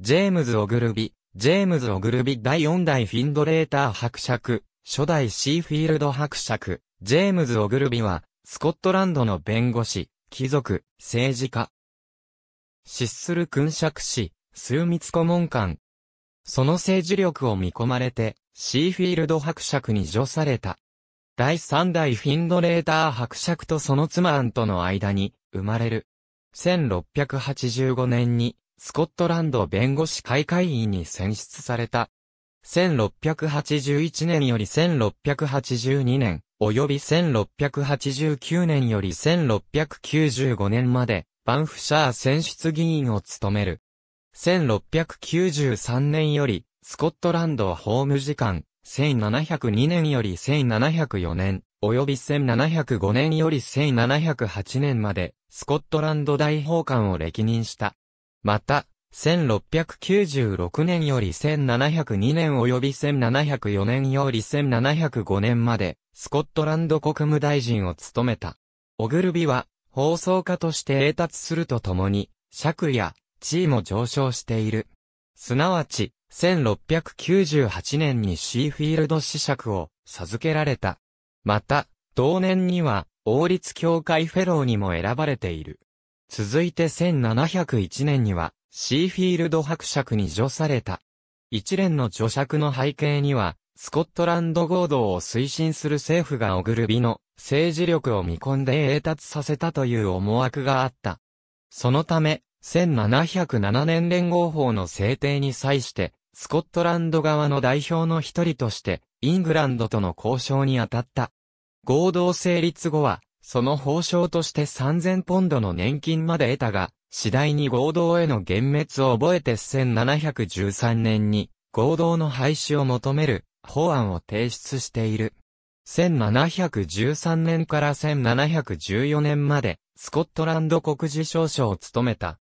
ジェームズ・オグルビ、ジェームズ・オグルビ第4代フィンドレーター伯爵、初代シーフィールド伯爵、ジェームズ・オグルビは、スコットランドの弁護士、貴族、政治家。失する君爵士、数密顧問官。その政治力を見込まれて、シーフィールド伯爵に除された。第3代フィンドレーター伯爵とその妻アンとの間に、生まれる。1685年に、スコットランド弁護士会会員に選出された。1681年より1682年、及び1689年より1695年まで、バンフシャー選出議員を務める。1693年より、スコットランド法務次官、1702年より1704年、及び1705年より1708年まで、スコットランド大法官を歴任した。また、1696年より1702年及び1704年より1705年まで、スコットランド国務大臣を務めた。オグルビは、放送家として栄達するとともに、尺や地位も上昇している。すなわち、1698年にシーフィールド子爵を授けられた。また、同年には、王立協会フェローにも選ばれている。続いて1701年には、シーフィールド伯爵に除された。一連の除爵の背景には、スコットランド合同を推進する政府がオグルビの政治力を見込んで栄達させたという思惑があった。そのため、1707年連合法の制定に際して、スコットランド側の代表の一人として、イングランドとの交渉に当たった。合同成立後は、その報奨として3000ポンドの年金まで得たが、次第に合同への幻滅を覚えて1713年に合同の廃止を求める法案を提出している。1713年から1714年までスコットランド国事省省を務めた。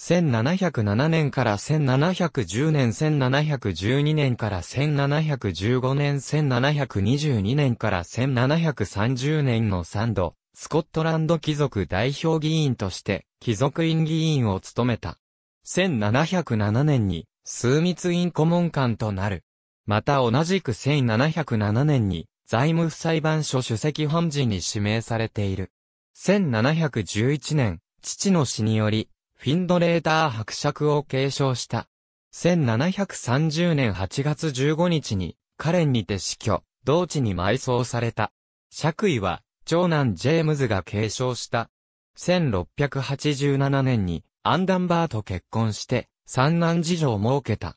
1707年から1710年1712年から1715年1722年から1730年の3度、スコットランド貴族代表議員として、貴族院議員を務めた。1707年に、枢密院顧問官となる。また同じく1707年に、財務府裁判所主席本陣に指名されている。1711年、父の死により、フィンドレーター伯爵を継承した。1730年8月15日に、カレンにて死去、同地に埋葬された。爵位は、長男ジェームズが継承した。1687年にアンダンバーと結婚して、三男次女を設けた。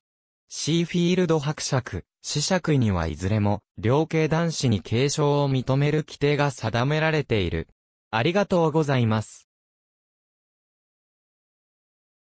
シーフィールド伯爵、子爵にはいずれも、両系男子に継承を認める規定が定められている。ありがとうございます。